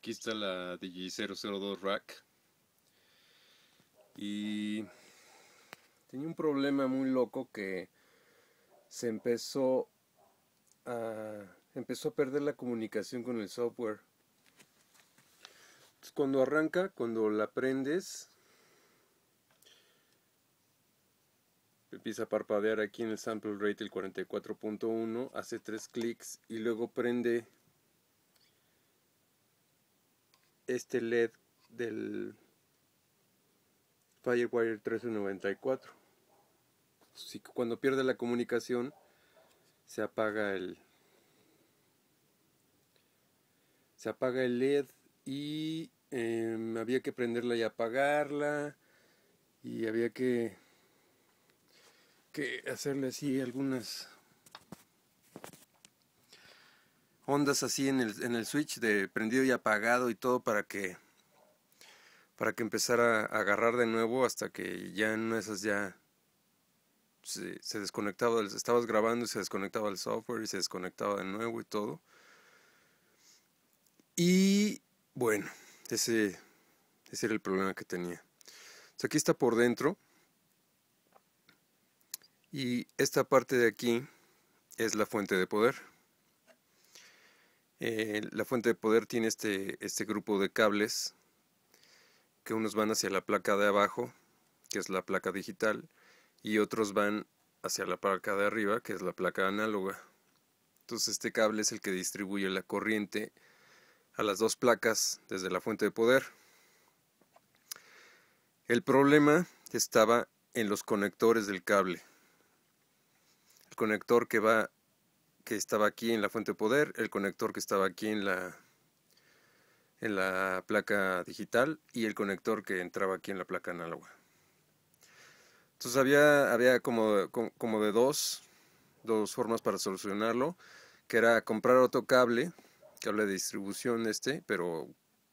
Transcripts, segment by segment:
Aquí está la DJ002 Rack. Y tenía un problema muy loco que se empezó a, empezó a perder la comunicación con el software. cuando arranca, cuando la prendes, empieza a parpadear aquí en el sample rate el 44.1, hace tres clics y luego prende este LED del Firewire 1394. cuando pierde la comunicación se apaga el se apaga el LED y em, había que prenderla y apagarla y había que que hacerle así algunas ondas así en el, switch de prendido y apagado y todo para que para que empezara a agarrar de nuevo hasta que ya en esas ya se, desconectaba, estabas grabando y se desconectaba el software y se desconectaba de nuevo y todo. Y bueno, ese, ese era el problema que tenía. aquí está por dentro y esta parte de aquí es la fuente de poder. Eh, la fuente de poder tiene este, este grupo de cables que unos van hacia la placa de abajo, que es la placa digital, y otros van hacia la placa de arriba, que es la placa análoga. Entonces este cable es el que distribuye la corriente a las dos placas desde la fuente de poder. El problema estaba en los conectores del cable. El conector que va que estaba aquí en la fuente de poder, el conector que estaba aquí en la, en la placa digital y el conector que entraba aquí en la placa análoga. Entonces había, había como, como de dos, dos formas para solucionarlo, que era comprar otro cable, cable de distribución este, pero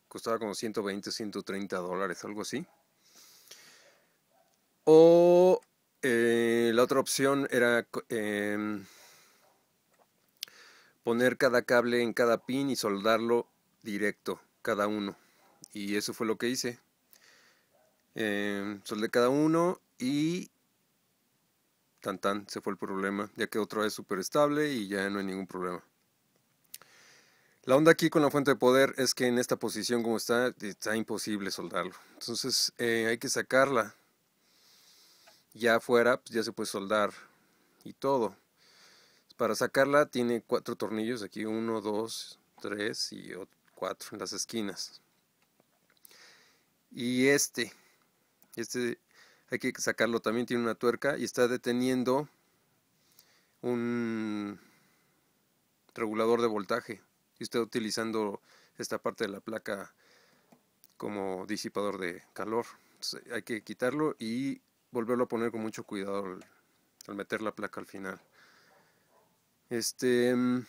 costaba como 120, 130 dólares, algo así. O eh, la otra opción era em, poner cada cable en cada pin y soldarlo directo, cada uno. Y eso fue lo que hice. Em, soldé cada uno y tan tan, se fue el problema. Ya que otra vez súper estable y ya no hay ningún problema. La onda aquí con la fuente de poder es que en esta posición como está, está imposible soldarlo. Entonces eh, hay que sacarla. Ya afuera pues, ya se puede soldar y todo. Para sacarla tiene cuatro tornillos aquí, uno, dos, tres y cuatro en las esquinas. Y este, este hay que sacarlo también, tiene una tuerca y está deteniendo un regulador de voltaje. Y está utilizando esta parte de la placa como disipador de calor. hay que quitarlo y volverlo a poner con mucho cuidado al meter la placa al final. Este. Mm,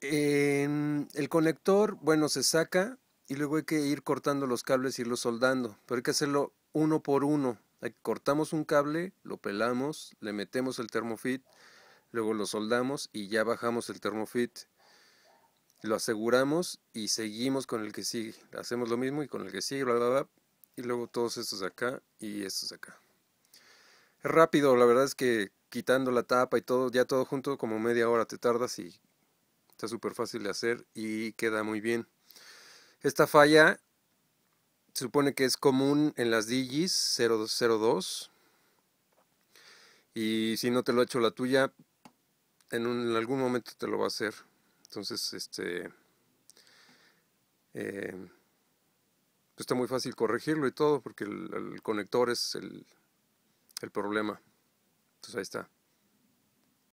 en el conector, bueno, se saca y luego hay que ir cortando los cables y los soldando, pero hay que hacerlo uno por uno. Cortamos un cable, lo pelamos, le metemos el termofit, luego lo soldamos y ya bajamos el termofit. Lo aseguramos y seguimos con el que sigue. Hacemos lo mismo y con el que sigue, bla, bla, Y luego todos estos de acá y estos de acá rápido, la verdad es que quitando la tapa y todo, ya todo junto, como media hora te tardas y está súper fácil de hacer y queda muy bien. Esta falla se supone que es común en las Digis 0202 y si no te lo ha hecho la tuya, en, algún momento te lo va a hacer. Entonces, este... Eh, pues, está muy fácil corregirlo y todo, porque el conector es el, el problema. Entonces ahí está.